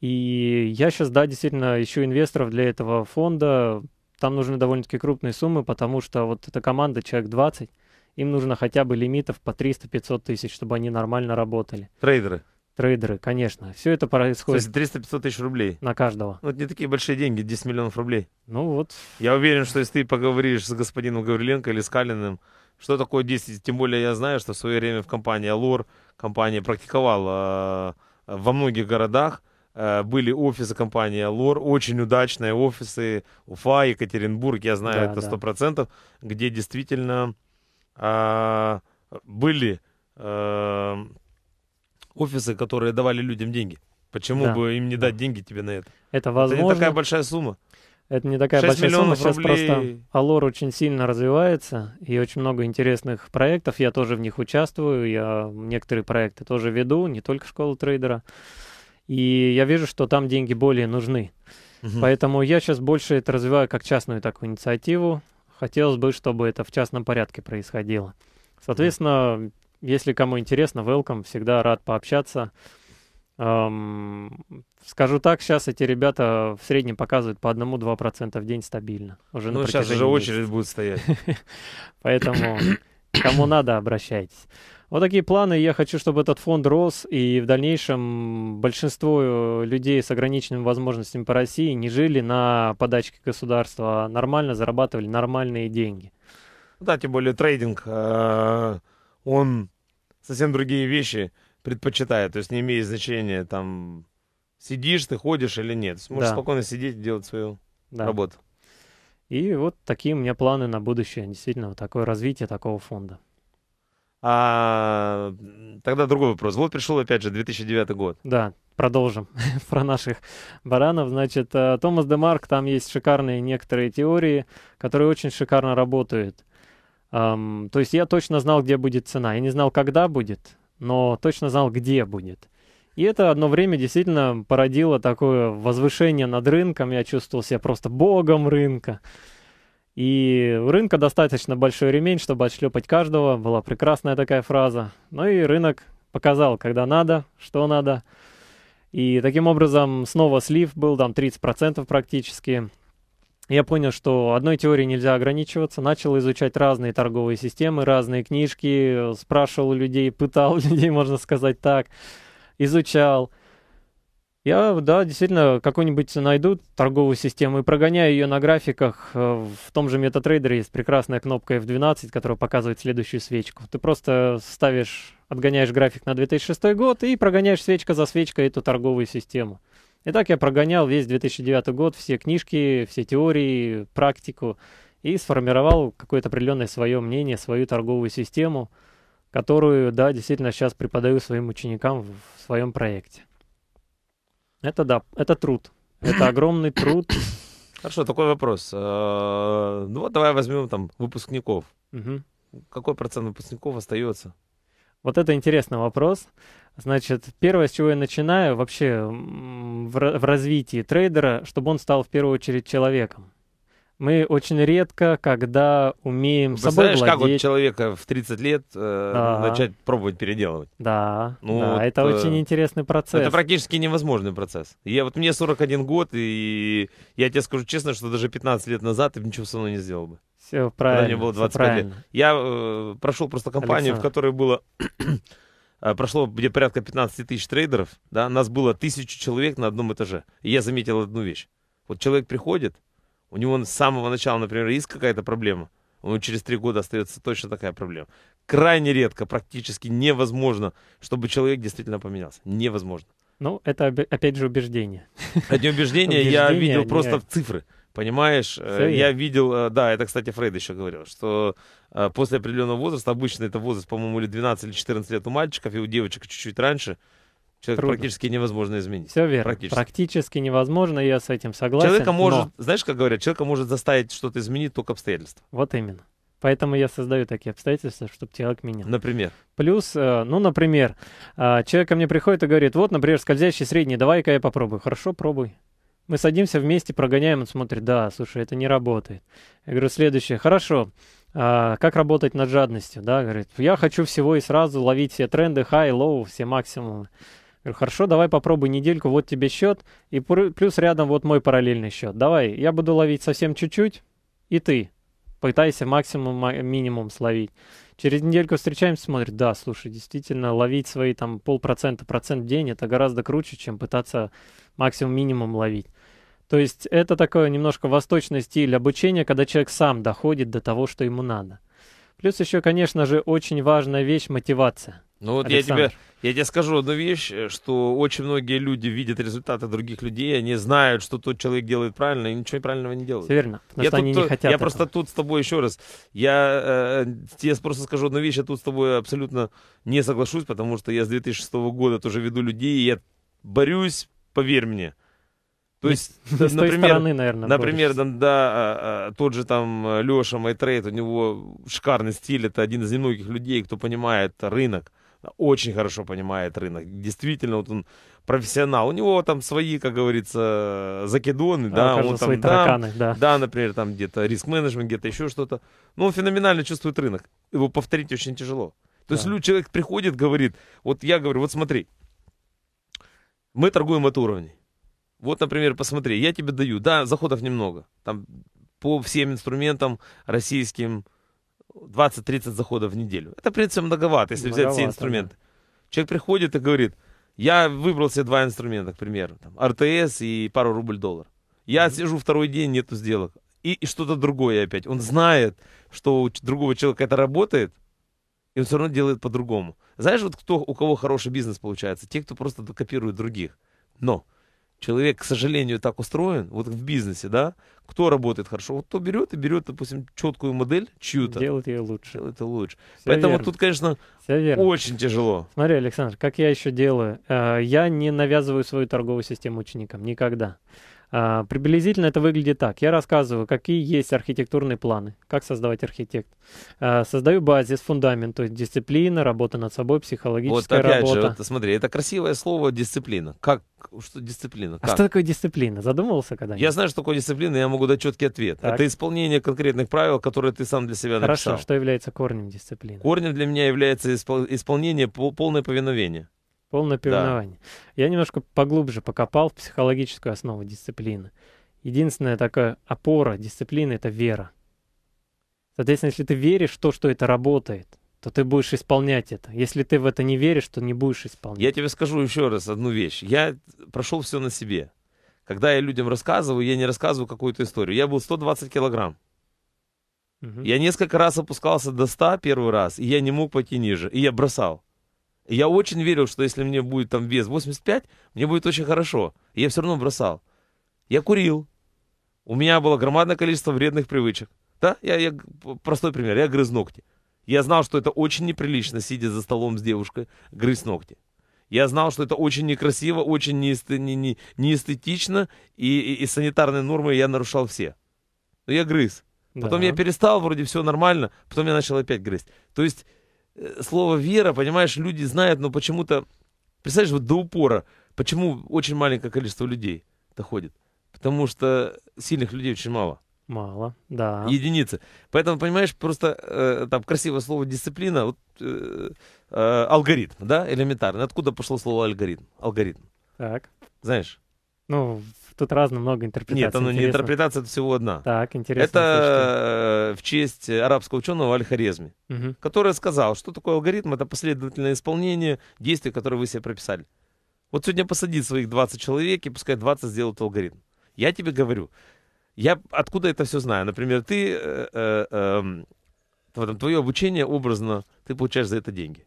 S2: И я сейчас, да, действительно ищу инвесторов для этого фонда. Там нужны довольно-таки крупные суммы, потому что вот эта команда, человек 20, им нужно хотя бы лимитов по 300-500 тысяч, чтобы они нормально работали. Трейдеры? Трейдеры, конечно. Все это происходит... То
S1: есть 300-500 тысяч рублей? На каждого. Вот не такие большие деньги, 10 миллионов рублей. Ну вот. Я уверен, что если ты поговоришь с господином Гавриленко или с Калиным, что такое 10, тем более я знаю, что в свое время в компании Алур компания практиковала а, во многих городах, Э, были офисы компании Лор, очень удачные офисы, Уфа, Екатеринбург, я знаю да, это сто процентов, да. где действительно а, были а, офисы, которые давали людям деньги. Почему да. бы им не дать деньги тебе на
S2: это? Это возможно. Это не такая большая сумма. Это не такая большая сумма. Сейчас рублей. просто Алор очень сильно развивается, и очень много интересных проектов. Я тоже в них участвую. Я некоторые проекты тоже веду, не только школу трейдера. И я вижу, что там деньги более нужны. Угу. Поэтому я сейчас больше это развиваю как частную такую инициативу. Хотелось бы, чтобы это в частном порядке происходило. Соответственно, угу. если кому интересно, welcome, всегда рад пообщаться. Эм, скажу так, сейчас эти ребята в среднем показывают по 1-2% в день стабильно. Уже ну, сейчас уже очередь будет стоять. Поэтому кому надо, обращайтесь. Вот такие планы. Я хочу, чтобы этот фонд рос, и в дальнейшем большинство э, людей с ограниченными возможностями по России не жили на подачке государства, а нормально зарабатывали нормальные деньги. Ну да, тем более трейдинг, э, он совсем
S1: другие вещи предпочитает, то есть не имеет значения, там, сидишь ты, ходишь или нет. Можешь да. спокойно сидеть и делать свою да. работу.
S2: И вот такие у меня планы на будущее, действительно, вот такое развитие такого фонда.
S1: А, тогда другой вопрос. Вот пришел опять же 2009 год.
S2: Да, продолжим про наших баранов. Значит, э, Томас Демарк, там есть шикарные некоторые теории, которые очень шикарно работают. Um, то есть я точно знал, где будет цена. Я не знал, когда будет, но точно знал, где будет. И это одно время действительно породило такое возвышение над рынком. Я чувствовал себя просто богом рынка. И у рынка достаточно большой ремень, чтобы отшлепать каждого. Была прекрасная такая фраза. Ну и рынок показал, когда надо, что надо. И таким образом снова слив был там 30% практически. Я понял, что одной теории нельзя ограничиваться. Начал изучать разные торговые системы, разные книжки, э, спрашивал людей, пытал людей, можно сказать так, изучал я, да, действительно, какую-нибудь найду торговую систему и прогоняю ее на графиках. Э, в том же MetaTrader есть прекрасная кнопка F12, которая показывает следующую свечку. Ты просто ставишь, отгоняешь график на 2006 год и прогоняешь свечка за свечкой эту торговую систему. И так я прогонял весь 2009 год, все книжки, все теории, практику, и сформировал какое-то определенное свое мнение, свою торговую систему, которую, да, действительно сейчас преподаю своим ученикам в своем проекте. Это да, это труд. Это огромный труд.
S1: Хорошо, такой вопрос. А, ну вот давай возьмем там выпускников. Угу. Какой процент выпускников остается?
S2: Вот это интересный вопрос. Значит, первое, с чего я начинаю вообще в, в развитии трейдера, чтобы он стал в первую очередь человеком мы очень редко, когда умеем Ты собой знаешь, владеть. как вот
S1: человека в 30 лет э, да. начать пробовать переделывать? Да, ну, да вот, это э, очень интересный процесс. Это практически невозможный процесс. Я, вот мне 41 год, и я тебе скажу честно, что даже 15 лет назад ты ничего со мной не сделал бы. Все правильно. Когда мне было 25 лет. Я э, прошел просто компанию, Александр. в которой было... Э, прошло где порядка 15 тысяч трейдеров, да, нас было тысячу человек на одном этаже. И я заметил одну вещь. Вот человек приходит, у него с самого начала, например, есть какая-то проблема, у него через три года остается точно такая проблема. Крайне редко, практически невозможно, чтобы человек действительно поменялся. Невозможно.
S2: Ну, это опять же убеждение. Это убеждение, я видел просто цифры.
S1: Понимаешь, э, я видел, э, да, это, кстати, Фрейд еще говорил, что э, после определенного возраста, обычно это возраст, по-моему, или 12 или 14 лет у мальчиков, и у девочек чуть-чуть раньше, все это практически невозможно изменить. Все верно. Практически.
S2: практически невозможно, я с этим согласен. Человека может,
S1: знаешь, как говорят, человека может заставить что-то изменить только обстоятельства.
S2: Вот именно. Поэтому я создаю такие обстоятельства, чтобы человек менял. Например? Плюс, э, ну, например, э, человек ко мне приходит и говорит, вот, например, скользящий средний, давай-ка я попробую. Хорошо, пробуй. Мы садимся вместе, прогоняем, он смотрит, да, слушай, это не работает. Я говорю, следующее, хорошо, а, как работать над жадностью, да, говорит, я хочу всего и сразу ловить все тренды, high, low, все максимумы. Говорю, хорошо, давай попробуй недельку, вот тебе счет, и плюс рядом вот мой параллельный счет. Давай, я буду ловить совсем чуть-чуть, и ты пытайся максимум, минимум словить. Через недельку встречаемся, смотрит, да, слушай, действительно, ловить свои там полпроцента, процент в день, это гораздо круче, чем пытаться максимум-минимум ловить. То есть это такой немножко восточный стиль обучения, когда человек сам доходит до того, что ему надо. Плюс еще, конечно же, очень важная вещь – мотивация. Ну вот Александр. я тебе,
S1: я тебе скажу одну вещь, э, что очень многие люди видят результаты других людей, они знают, что тот человек делает правильно, и ничего правильного не делают. верно, я тут, они не хотят Я просто тут с тобой еще раз, я э, тебе просто скажу одну вещь, я тут с тобой абсолютно не соглашусь, потому что я с 2006 года тоже веду людей, и я борюсь, поверь мне. То есть, не, да, не например, стороны, наверное, например, да, да, а, а, тот же там э, Леша Майтрейд, у него шикарный стиль, это один из немногих людей, кто понимает рынок очень хорошо понимает рынок. Действительно, вот он профессионал. У него там свои, как говорится, закидоны, а, да, он там, тараканы, да, да. да, например, там где-то риск-менеджмент, где-то еще что-то. Но он феноменально чувствует рынок. Его повторить очень тяжело. То да. есть люди, человек приходит, говорит, вот я говорю, вот смотри, мы торгуем от уровней. Вот, например, посмотри, я тебе даю, да, заходов немного, там по всем инструментам российским, 20-30 заходов в неделю. Это, в принципе, многовато, если многовато, взять все инструменты. Да. Человек приходит и говорит, я выбрал себе два инструмента, к примеру, там, РТС и пару рубль-доллар. Я mm-hmm. сижу второй день, нету сделок. И, и что-то другое опять. Он знает, что у другого человека это работает, и он все равно делает по-другому. Знаешь, вот кто, у кого хороший бизнес получается? Те, кто просто копирует других. Но Человек, к сожалению, так устроен, вот в бизнесе, да, кто работает хорошо, вот кто берет и берет, допустим, четкую
S2: модель чью-то. Делает ее лучше. Делает ее лучше. Все Поэтому верно. тут, конечно, Все верно. очень тяжело. Смотри, Александр, как я еще делаю. Э, я не навязываю свою торговую систему ученикам, никогда. А, приблизительно это выглядит так. Я рассказываю, какие есть архитектурные планы, как создавать архитект. А, создаю базис, фундамент, то есть дисциплина, работа над собой, психологическая вот опять работа. Же, вот,
S1: смотри, это красивое слово дисциплина. Как что дисциплина? А как? А что такое
S2: дисциплина? Задумывался когда-нибудь? Я
S1: знаю, что такое дисциплина, я могу дать четкий ответ. Так. Это исполнение конкретных правил, которые ты сам для себя Хорошо, написал. Хорошо, что
S2: является корнем дисциплины?
S1: Корнем для меня является исполнение полное повиновение полное переименование.
S2: Да. Я немножко поглубже покопал в психологическую основу дисциплины. Единственная такая опора дисциплины — это вера. Соответственно, если ты веришь в то, что это работает, то ты будешь исполнять это. Если ты в это не веришь, то не будешь
S1: исполнять. Я тебе скажу еще раз одну вещь. Я прошел все на себе. Когда я людям рассказываю, я не рассказываю какую-то историю. Я был 120 килограмм. Угу. Я несколько раз опускался до 100 первый раз, и я не мог пойти ниже, и я бросал. Я очень верил, что если мне будет там вес 85, мне будет очень хорошо. И я все равно бросал. Я курил. У меня было громадное количество вредных привычек. Да, я, я простой пример. Я грыз ногти. Я знал, что это очень неприлично, сидя за столом с девушкой, грызть ногти. Я знал, что это очень некрасиво, очень неэсте, не, не, неэстетично, и, и, и санитарные нормы я нарушал все. Но я грыз. Потом да. я перестал, вроде все нормально, потом я начал опять грызть. То есть Э, слово вера, понимаешь, люди знают, но почему-то, представляешь, вот до упора, почему очень маленькое количество людей доходит? Потому что сильных людей очень мало.
S2: Мало, да.
S1: Единицы. Поэтому, понимаешь, просто э, там красивое слово дисциплина, вот, э, э, алгоритм, да, элементарно. Откуда пошло слово алгоритм? Алгоритм. Так. Знаешь?
S2: Ну, тут разно много интерпретаций. Нет, оно интересно. не интерпретация, это всего одна. Так, интересно. Это точно.
S1: Э, в честь арабского ученого Аль-Харезми, угу. который сказал, что
S2: такое алгоритм, это последовательное исполнение
S1: действий, которые вы себе прописали. Вот сегодня посадить своих 20 человек, и пускай 20 сделают алгоритм. Я тебе говорю, я откуда это все знаю? Например, ты, э, э, эм, твое обучение образно, ты получаешь за это деньги.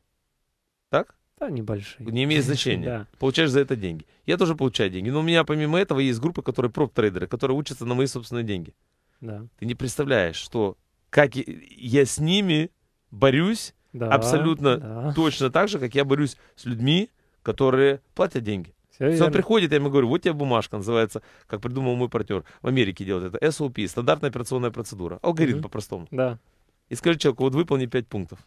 S1: Так?
S2: Да, небольшие. Не имеет значения. Да.
S1: Получаешь за это деньги. Я тоже получаю деньги. Но у меня помимо этого есть группа, которые проб трейдеры которые учатся на мои собственные деньги. Да. Ты не представляешь, что как я с ними борюсь да, абсолютно да. точно так же, как я борюсь с людьми, которые платят деньги. Все, Все он приходит, я ему говорю, вот тебе бумажка, называется, как придумал мой партнер, в Америке делает это, SOP, стандартная операционная процедура, алгоритм угу. по-простому. Да. И скажи человеку, вот выполни пять пунктов.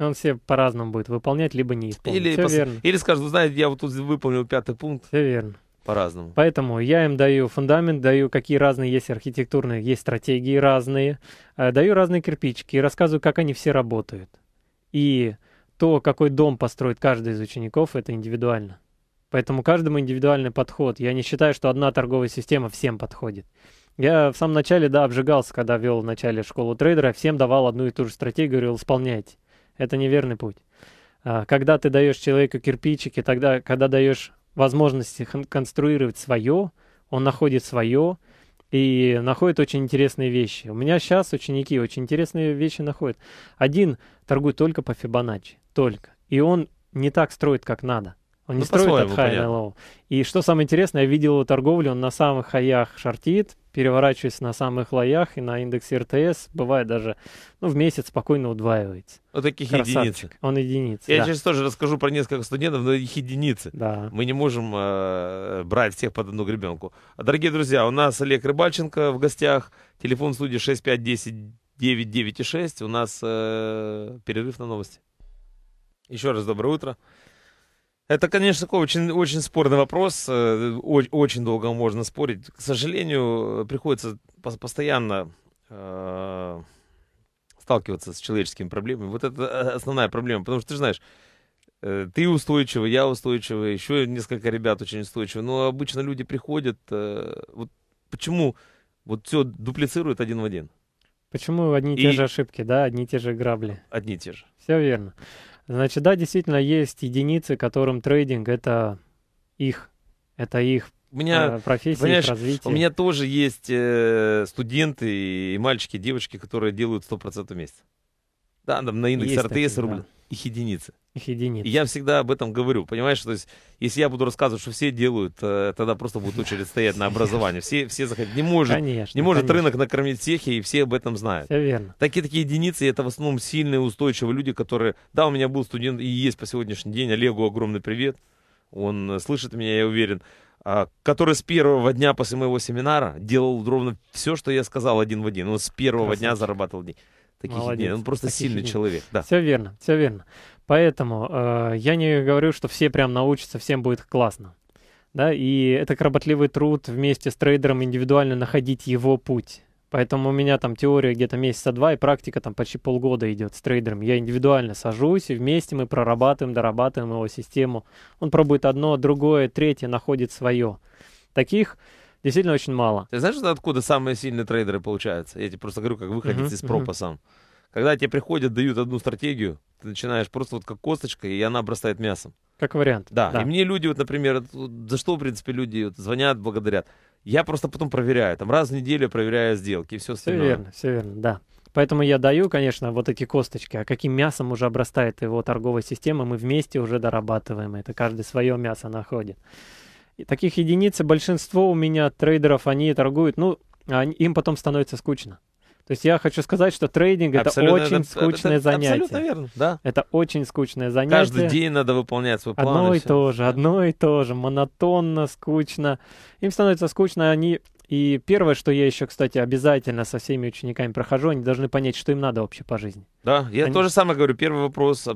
S2: Он все по-разному будет выполнять, либо не исполнит. Или, все пос... верно.
S1: Или скажет, знаете, я вот тут выполнил пятый пункт. Все верно. По-разному.
S2: Поэтому я им даю фундамент, даю какие разные есть архитектурные, есть стратегии разные, э, даю разные кирпичики и рассказываю, как они все работают. И то, какой дом построит каждый из учеников, это индивидуально. Поэтому каждому индивидуальный подход. Я не считаю, что одна торговая система всем подходит. Я в самом начале, да, обжигался, когда вел в начале школу трейдера, всем давал одну и ту же стратегию, говорил, исполняйте. Это неверный путь. А, когда ты даешь человеку кирпичики, тогда, когда даешь возможности конструировать свое, он находит свое и находит очень интересные вещи. У меня сейчас ученики очень интересные вещи находят. Один торгует только по Фибоначчи, только. И он не так строит, как надо. Он не ну, строит от хай на лоу. И что самое интересное, я видел его торговлю, он на самых хаях шортит, переворачиваясь на самых лоях и на индексе РТС, бывает даже ну, в месяц спокойно удваивается. Вот таких единиц. Он единица. Я да. сейчас
S1: тоже расскажу про несколько студентов, но их единицы. Да. Мы не можем э, брать всех под одну гребенку. Дорогие друзья, у нас Олег Рыбальченко в гостях. Телефон в студии и 996. У нас э, перерыв на новости. Еще раз доброе утро. Это, конечно, такой очень, очень спорный вопрос. Э, очень долго можно спорить. К сожалению, приходится постоянно э, сталкиваться с человеческими проблемами. Вот это э, основная проблема. Потому что ты знаешь, ты устойчивый, я устойчивый, еще несколько ребят очень устойчивы. Но обычно люди приходят. вот почему вот все дуплицирует один в один?
S2: Почему одни и те же ошибки, да, одни и те же грабли? Одни и те же. Все верно. Значит, да, действительно есть единицы, которым трейдинг это их, это их у меня, э, профессия, их развитие. У меня
S1: тоже есть э, студенты и мальчики, девочки, которые делают 100% в месяц. Да, там на индекс есть РТС такие, рубль. Да.
S2: Их единицы. Их единицы. И я
S1: всегда об этом говорю, понимаешь, то есть, если я буду рассказывать, что все делают, э, тогда просто будет очередь стоять на образование. Все, все заходят. Не может, конечно, не может конечно. рынок накормить всех, и все об этом знают. Все верно. Такие такие единицы, это в основном сильные, устойчивые люди, которые... Да, у меня был студент, и есть по сегодняшний день, Олегу огромный привет. Он э, слышит меня, я уверен а, который с первого дня после моего семинара делал ровно все, что я сказал один в один. Он с первого Красавчик. дня зарабатывал деньги таких Молодец, идей. Он просто сильный идей. человек. Да. Все
S2: верно, все верно. Поэтому э, я не говорю, что все прям научатся, всем будет классно. Да, и это кропотливый труд вместе с трейдером индивидуально находить его путь. Поэтому у меня там теория где-то месяца два и практика там почти полгода идет с трейдером. Я индивидуально сажусь и вместе мы прорабатываем, дорабатываем его систему. Он пробует одно, другое, третье, находит свое. Таких действительно очень мало.
S1: Ты знаешь, откуда самые сильные трейдеры получаются? Я тебе просто говорю, как выходить uh-huh, из пропа uh-huh. Когда тебе приходят, дают одну стратегию, ты начинаешь просто вот как косточка, и она обрастает мясом. Как вариант. Да. да. И мне люди, вот, например, за что, в принципе, люди вот, звонят, благодарят. Я просто потом проверяю, там раз в неделю проверяю сделки и все остальное. Все верно,
S2: все верно, да. Поэтому я даю, конечно, вот эти косточки, а каким мясом уже обрастает его торговая система, мы вместе уже дорабатываем это, каждый свое мясо находит таких единиц, большинство у меня трейдеров, они торгуют, ну, они, им потом становится скучно. То есть я хочу сказать, что трейдинг абсолютно, это очень это, скучное это, занятие. Абсолютно верно, да. Это очень скучное занятие. Каждый день надо выполнять свой план. Одно и, и то же, одно и то же, монотонно, скучно. Им становится скучно, они и первое, что я еще, кстати, обязательно со всеми учениками прохожу, они должны понять, что им надо вообще по жизни.
S1: Да, я они... тоже самое говорю. Первый вопрос.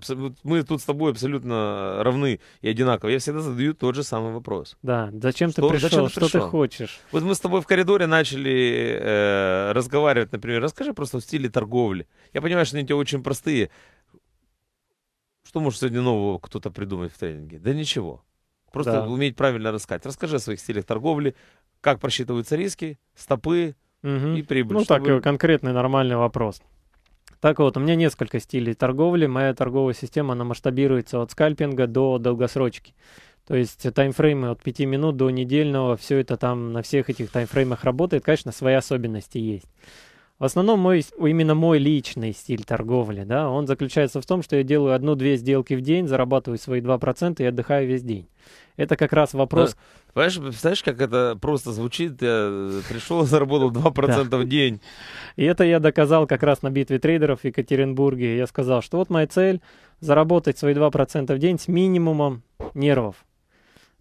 S1: Мы тут с тобой абсолютно равны и одинаковы. Я всегда задаю тот же самый вопрос. Да, зачем что, ты пришел, зачем ты что пришел? ты хочешь? Вот мы с тобой в коридоре начали э, разговаривать, например. Расскажи просто в стиле торговли. Я понимаю, что они у тебя очень простые. Что может сегодня нового кто-то придумать в тренинге? Да ничего. Просто да. уметь правильно рассказать. Расскажи о своих стилях торговли, как
S2: просчитываются риски, стопы угу. и прибыль. Ну, чтобы... так, конкретный нормальный вопрос. Так вот, у меня несколько стилей торговли. Моя торговая система, она масштабируется от скальпинга до долгосрочки. То есть таймфреймы от 5 минут до недельного, все это там на всех этих таймфреймах работает. Конечно, свои особенности есть. В основном мой, именно мой личный стиль торговли, да, он заключается в том, что я делаю одну-две сделки в день, зарабатываю свои 2% и отдыхаю весь день. Это как раз вопрос... Да,
S1: ну, понимаешь, представляешь, как это просто звучит?
S2: Я э, пришел, заработал 2% да. в день. И это я доказал как раз на битве трейдеров в Екатеринбурге. Я сказал, что вот моя цель заработать свои 2% в день с минимумом нервов.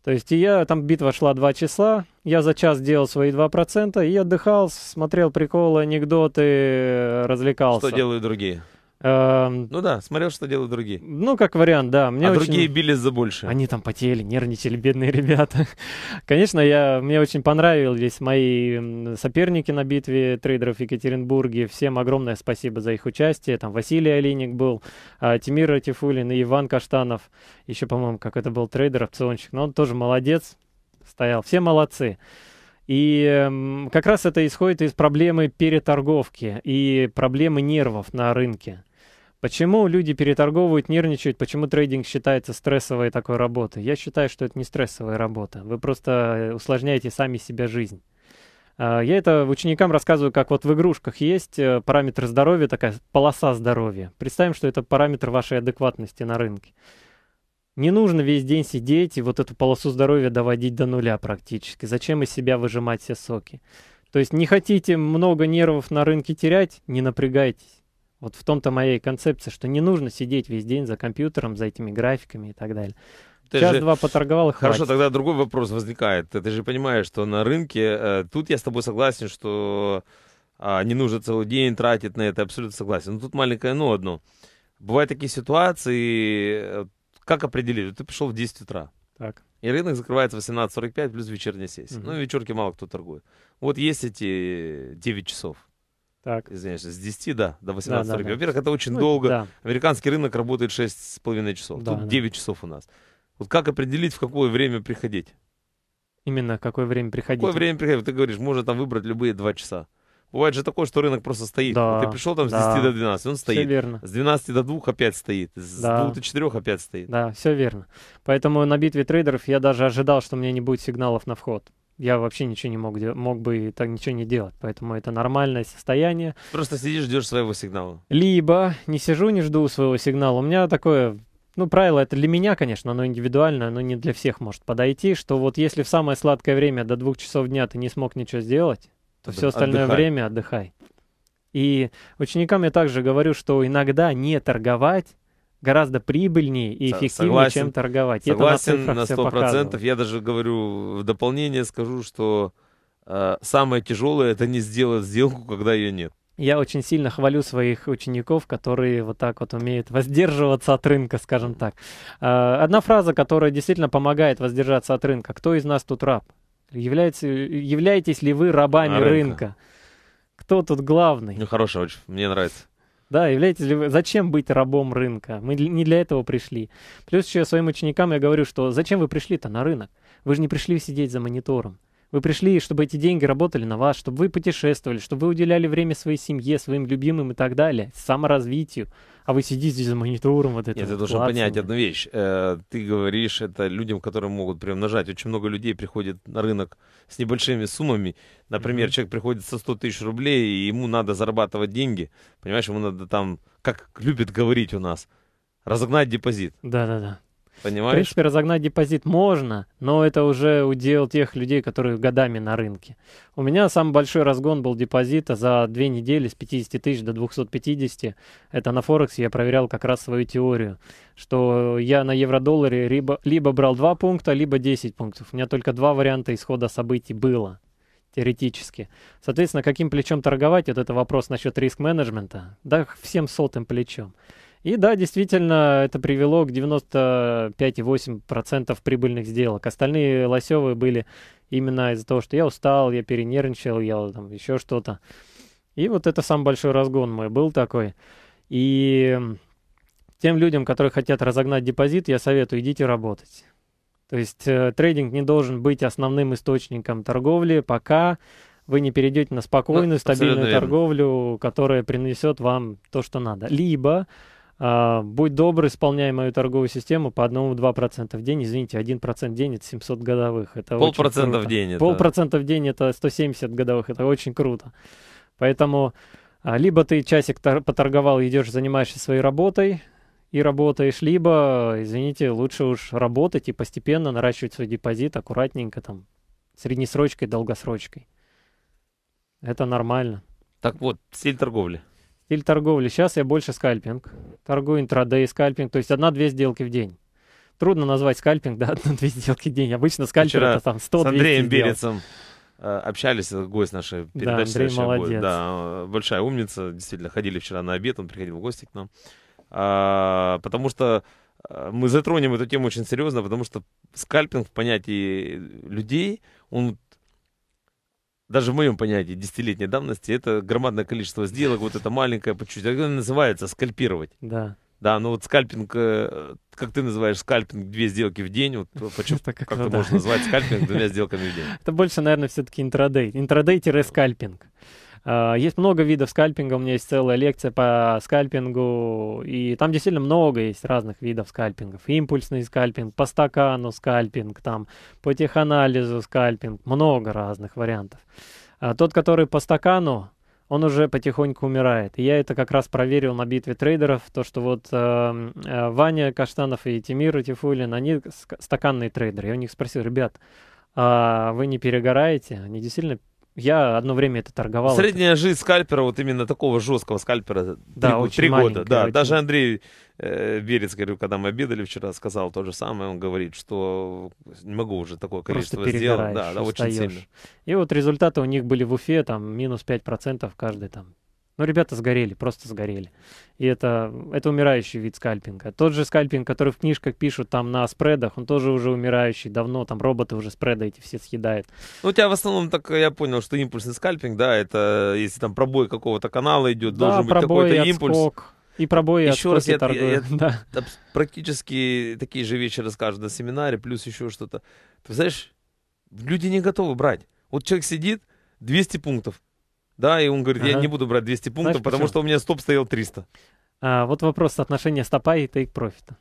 S2: То есть я, там битва шла два часа, я за час делал свои 2% и отдыхал, смотрел приколы, анекдоты, э, развлекался. Что делают другие? Эм, ну да, смотрел,
S1: что делают другие.
S2: Ну, как вариант, да. Мне а очень... другие бились за больше. Они там потели, нервничали, бедные ребята. Конечно, я, мне очень понравились мои соперники на битве трейдеров в Екатеринбурге. Всем огромное спасибо за их участие. Там Василий Олейник был, а, Тимир Ратифулин и Иван Каштанов. Еще, по-моему, как это был трейдер, опционщик. Но он тоже молодец, стоял. Все молодцы. И эм, как раз это исходит из проблемы переторговки и проблемы нервов на рынке. Почему люди переторговывают, нервничают, почему трейдинг считается стрессовой такой работой? Я считаю, что это не стрессовая работа. Вы просто э, усложняете сами себе жизнь. А, я это ученикам рассказываю, как вот в игрушках есть э, параметр здоровья, такая полоса здоровья. Представим, что это параметр вашей адекватности на рынке. Не нужно весь день сидеть и вот эту полосу здоровья доводить до нуля практически. Зачем из себя выжимать все соки? То есть не хотите много нервов на рынке терять, не напрягайтесь. Вот в том-то моей концепции, что не нужно сидеть весь день за компьютером, за этими графиками и так далее. Час-два поторговал, и хватит. Хорошо,
S1: тогда другой вопрос возникает. Ты же понимаешь, что на рынке... Э, тут я с тобой согласен, что а, не нужно целый день тратить на это, абсолютно согласен. Но тут маленькое но одно. Бывают такие ситуации, э, как определить? Ты пришел в 10 утра. Так. И рынок закрывается в 18.45 плюс вечерняя сессия. Угу. Ну, вечерки мало кто торгует. Вот есть эти 9 часов. Так. Извиняюсь, с 10 да, до 18.40. Да, да, да. Во-первых, это очень ну, долго. Да. Американский рынок работает 6,5 часов. Да, Тут да. 9 часов у нас. Вот как определить, в какое время приходить?
S2: Именно какое время приходить? Какое время приходить?
S1: Ты говоришь, можно там выбрать любые 2 часа. Бывает же такое, что рынок просто стоит. Да, Ты пришел там с да. до 12, он стоит. Все верно. С 12 до 2 опять стоит. С да. 2 до 4 опять стоит.
S2: Да, все верно. Поэтому на битве трейдеров я даже ожидал, что у меня не будет сигналов на вход я вообще ничего не мог, мог бы и так ничего не делать. Поэтому это нормальное состояние.
S1: Просто сидишь, ждешь своего сигнала.
S2: Либо не сижу, не жду своего сигнала. У меня такое ну, правило это для меня, конечно, оно индивидуальное, оно не для всех может подойти, что вот если в самое сладкое время до двух часов дня ты не смог ничего сделать, то все остальное отдыхай. время отдыхай. И ученикам я также говорю, что иногда не торговать гораздо прибыльнее и эффективнее, согласен, чем торговать. Согласен Это на, сто процентов.
S1: Я даже говорю, в дополнение скажу, что э, самое тяжелое — это не сделать сделку, когда ее нет.
S2: Я очень сильно хвалю своих учеников, которые вот так вот умеют воздерживаться от рынка, скажем так. Э, одна фраза, которая действительно помогает воздержаться от рынка. Кто из нас тут раб? Является, являетесь ли вы рабами рынка? рынка? Кто тут главный?
S1: Ну, хорошая очень, мне нравится.
S2: Да, являетесь ли вы... Зачем быть рабом рынка? Мы не для этого пришли. Плюс еще своим ученикам я говорю, что зачем вы пришли-то на рынок? Вы же не пришли сидеть за монитором. Вы пришли, чтобы эти деньги работали на вас, чтобы вы путешествовали, чтобы вы уделяли время своей семье, своим любимым и так далее, саморазвитию. А вы сидите здесь за монитором вот это. Нет, ты должен понять
S1: одну вещь. Э, ты говоришь это людям, которые могут приумножать. Очень много людей приходит на рынок с небольшими суммами. Например, mm-hmm. человек приходит со 100 тысяч рублей, и ему надо зарабатывать деньги. Понимаешь, ему надо там, как любят говорить у нас, разогнать депозит.
S2: Да-да-да. Понимаешь? В принципе, разогнать депозит можно, но это уже удел тех людей, которые годами на рынке. У меня самый большой разгон был депозита за две недели с 50 тысяч до 250. Это на Форексе я проверял как раз свою теорию, что я на евро-долларе либо, либо брал 2 пункта, либо 10 пунктов. У меня только два варианта исхода событий было теоретически. Соответственно, каким плечом торговать, вот это вопрос насчет риск-менеджмента. Да, всем сотым плечом. И да, действительно, это привело к 95,8% прибыльных сделок. Остальные лосевые были именно из-за того, что я устал, я перенервничал, я там еще что-то. И вот это самый большой разгон мой был такой. И тем людям, которые хотят разогнать депозит, я советую, идите работать. То есть э, трейдинг не должен быть основным источником торговли, пока вы не перейдете на ну, спокойную, ну, стабильную торговлю, которая принесет вам то, что надо. Либо а, будь добр, исполняй мою торговую систему по 1-2% в день. Извините, 1% в день это 700 годовых. Это Полпроцента в день. Это... Полпроцента в день это 170 годовых. Это очень круто. Поэтому а, либо ты часик поторговал, идешь, занимаешься своей работой, и работаешь, либо, извините, лучше уж работать и постепенно наращивать свой депозит аккуратненько там, среднесрочкой, долгосрочкой. Это нормально.
S1: Так вот, стиль торговли.
S2: Стиль торговли. Сейчас я больше скальпинг. Торгую интрадей, скальпинг. То есть одна-две сделки в день. Трудно назвать скальпинг, да, одна-две сделки в день. Обычно скальпинг это там 100 С Андреем Берецем
S1: э, общались, э, гость нашей передачи. Да, Андрей молодец. Гость, да, э, большая умница, действительно, ходили вчера на обед, он приходил в гости к нам. А, потому что мы затронем эту тему очень серьезно, потому что скальпинг в понятии людей, он даже в моем понятии десятилетней давности, это громадное количество сделок, вот это маленькое по чуть-чуть. Это называется скальпировать. Да. Да, ну вот скальпинг, э, как ты называешь скальпинг, две сделки в день, вот почему, как ты да. можешь назвать скальпинг двумя сделками в день?
S2: Это больше, наверное, все-таки интрадей, интрадей-скальпинг. Э, есть много видов скальпинга, у меня есть целая лекция по скальпингу, и там действительно много есть разных видов скальпингов. Импульсный скальпинг, по стакану скальпинг, там, по теханализу скальпинг, много разных вариантов. А тот, который по стакану, он уже потихоньку умирает. И я это как раз проверил на битве трейдеров, то, что вот э, э Ваня Каштанов и Тимир Тифулин, они стаканные трейдеры. Я у них спросил, ребят, а вы не перегораете? Они действительно я одно время это торговал. Средняя
S1: жизнь скальпера, вот именно такого жесткого скальпера, да, три, три года. Да, очень... даже Андрей э, Берец, говорю, когда мы обедали вчера, сказал то же самое. Он говорит, что не могу уже такое количество сделать. Да, да, очень сильно.
S2: И вот результаты у них были в Уфе, там минус 5% каждый там но ну, ребята сгорели, просто сгорели. И это, это умирающий вид скальпинга. Тот же скальпинг, который в книжках пишут там на спредах, он тоже уже умирающий давно, там роботы уже спреды эти все съедают.
S1: Ну, у тебя в основном, так я понял, что импульсный скальпинг, да, это если там пробой какого-то канала идет, да, должен быть какой-то импульс. Отскок. И пробои еще раз я, я, я да. практически такие же вещи расскажу на семинаре, плюс еще что-то. Ты знаешь, люди не готовы брать. Вот человек сидит, 200 пунктов, да, и он говорит, я не буду брать 200 пунктов, Знаешь, потому почему? что у меня стоп стоял 300.
S2: А, вот вопрос соотношения стопа и тейк-профита.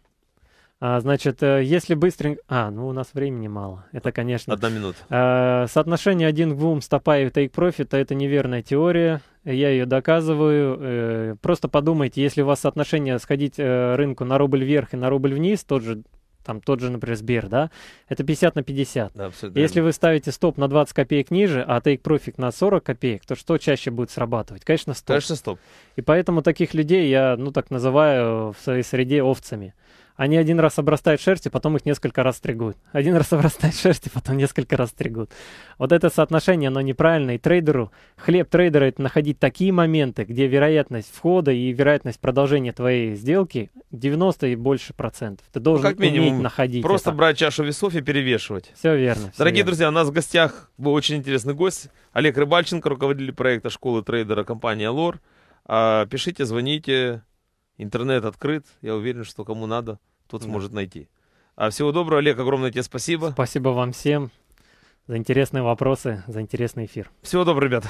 S2: А, значит, э, если быстренько... А, ну у нас времени мало. Это, конечно... Одна минута. А, соотношение один к двум стопа и тейк-профита — это неверная теория. Я ее доказываю. Э, просто подумайте, если у вас соотношение сходить э, рынку на рубль вверх и на рубль вниз, тот же там тот же, например, Сбер, да, это 50 на 50. Да, Если вы ставите стоп на 20 копеек ниже, а take profit на 40 копеек, то что чаще будет срабатывать? Конечно, стоп. Конечно, стоп. И поэтому таких людей я, ну, так называю в своей среде овцами они один раз обрастают шерстью, потом их несколько раз стригут. Один раз обрастают шерстью, потом несколько раз стригут. Вот это соотношение, оно неправильное. И трейдеру, хлеб трейдера — это находить такие моменты, где вероятность входа и вероятность продолжения твоей сделки 90 и больше процентов. Ты должен ну, как минимум, уметь находить Просто это.
S1: брать чашу весов и перевешивать. Все верно. Все Дорогие верно. друзья, у нас в гостях был очень интересный гость. Олег Рыбальченко, руководитель проекта школы трейдера компании «Лор». А, пишите, звоните, Интернет открыт. Я уверен, что кому надо, тот да. сможет найти. А всего доброго, Олег, огромное тебе спасибо.
S2: Спасибо вам всем за интересные вопросы, за интересный эфир.
S1: Всего доброго, ребята.